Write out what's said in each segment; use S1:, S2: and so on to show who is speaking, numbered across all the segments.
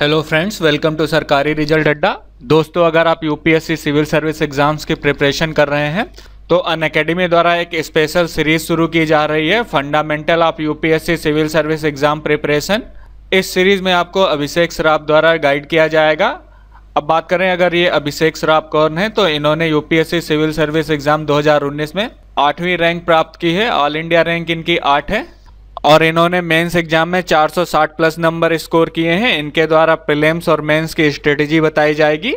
S1: hello friends welcome to सरकारी result अड्डा दोस्तों अगर आप यूपीएससी सिविल सर्विस एग्जाम्स की प्रिपरेशन कर रहे हैं तो अन अकेडमी द्वारा एक स्पेशल सीरीज शुरू की जा रही है fundamental of UPSC civil service exam preparation इस सीरीज में आपको अभिषेक श्राफ द्वारा गाइड किया जाएगा अब बात करें अगर ये अभिषेक श्राफ कौन है तो इन्होंने यूपीएससी सिविल सर्विस एग्जाम दो में आठवीं रैंक प्राप्त की है ऑल इंडिया रैंक इनकी आठ है और इन्होंने मेंस एग्जाम में 460 प्लस नंबर स्कोर किए हैं इनके द्वारा प्रीलिम्स और मेंस की स्ट्रेटजी बताई जाएगी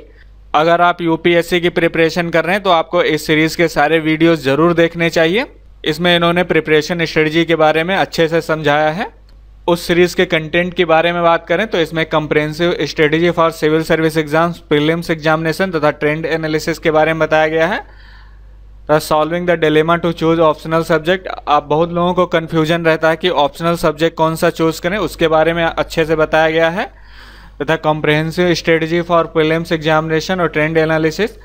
S1: अगर आप यूपीएससी की प्रिपरेशन कर रहे हैं तो आपको इस सीरीज़ के सारे वीडियोस ज़रूर देखने चाहिए इसमें इन्होंने प्रिपरेशन स्ट्रेटजी के बारे में अच्छे से समझाया है उस सीरीज़ के कंटेंट के बारे में बात करें तो इसमें comprehensive strategy for civil service exams prelims examination तथा ट्रेंड एनालिसिस के बारे में बताया गया है solving the dilemma to choose optional subject आप बहुत लोगों को कन्फ्यूजन रहता है कि ऑप्शनल सब्जेक्ट कौन सा चूज करें उसके बारे में अच्छे से बताया गया है तथा comprehensive strategy for prelims examination और ट्रेंड एनालिसिस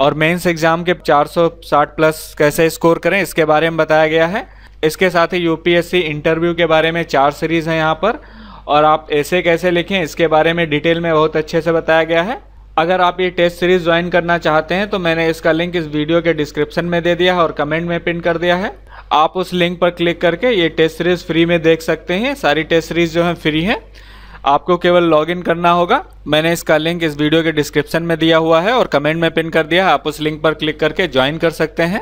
S1: और मेंस एग्जाम के 460 प्लस कैसे स्कोर करें इसके बारे में बताया गया है इसके साथ ही यूपीएससी इंटरव्यू के बारे में चार सीरीज़ हैं यहाँ पर और आप ऐसे कैसे लिखें इसके बारे में डिटेल में बहुत अच्छे से बताया गया है अगर आप ये टेस्ट सीरीज़ ज्वाइन करना चाहते हैं तो मैंने इसका लिंक इस वीडियो के डिस्क्रिप्शन में दे दिया है और कमेंट में पिन कर दिया है आप उस लिंक पर क्लिक करके ये टेस्ट सीरीज़ फ्री में देख सकते हैं सारी टेस्ट सीरीज़ जो है फ्री हैं आपको केवल लॉगिन करना होगा मैंने इसका लिंक इस वीडियो के डिस्क्रिप्शन में दिया हुआ है और कमेंट में पिन कर दिया है आप उस लिंक पर क्लिक करके ज्वाइन कर सकते हैं